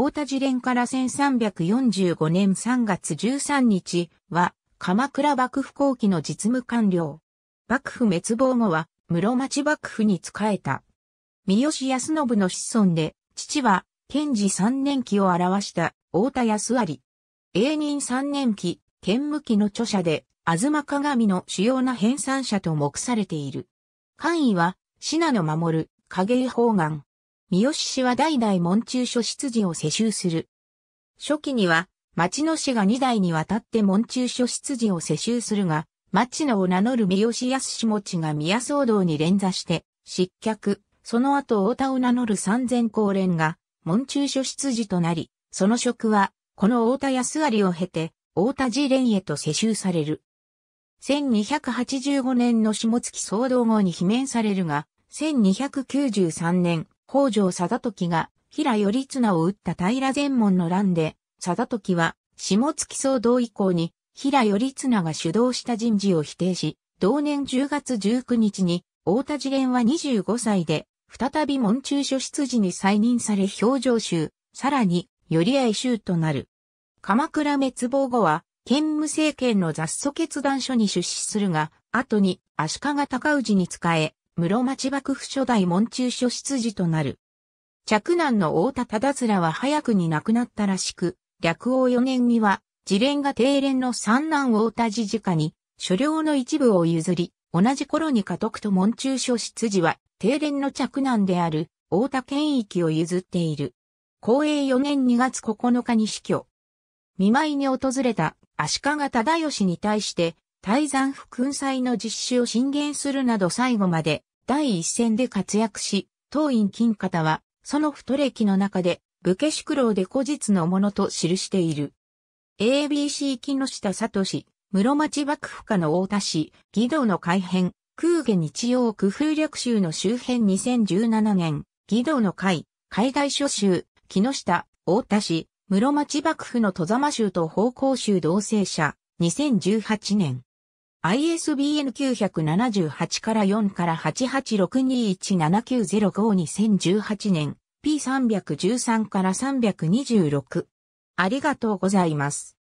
大田寺連から1345年3月13日は、鎌倉幕府後期の実務官僚。幕府滅亡後は、室町幕府に仕えた。三好康信の子孫で、父は、賢治三年期を表した、大田康有。永仁三年期、剣武記の著者で、吾妻鏡の主要な編纂者と目されている。官位は、信濃守、影井方眼、三好氏は代々門中書出自を世襲する。初期には、町野氏が二代にわたって門中書出自を世襲するが、町野を名乗る三好康持が宮騒動に連座して、失脚、その後太田を名乗る三千高連が、門中書出自となり、その職は、この太田康有を経て、太田寺連へと世襲される。1285年の下月騒動後に罷免されるが、1293年、北条貞時が平頼綱を撃った平前門の乱で、貞時は下月騒動以降に平頼綱が主導した人事を否定し、同年10月19日に大田次元は25歳で、再び門中書出事に再任され表情衆、さらに、寄合衆となる。鎌倉滅亡後は、兼務政権の雑訴決断書に出資するが、後に足利尊氏に仕え、室町幕府初代門中書出事となる。着難の大田忠面は早くに亡くなったらしく、略王四年には、自連が定連の三男大田自治家に、所領の一部を譲り、同じ頃に家督と門中書出事は、定連の着難である、大田県域を譲っている。公営四年二月九日に死去。見舞いに訪れた足利忠義に対して、泰山府君祭の実施を進言するなど最後まで第一線で活躍し、当院金方は、その太歴の中で、武家宿老で古実のものと記している。ABC 木下里氏、室町幕府下の大田市、義堂の改編、空下日曜工夫略集の周辺2017年、義堂の会、海外諸集、木下、大田市、室町幕府の戸様集と方向集同棲者、2018年。ISBN 978から4から8862179052018年 P313 から326。ありがとうございます。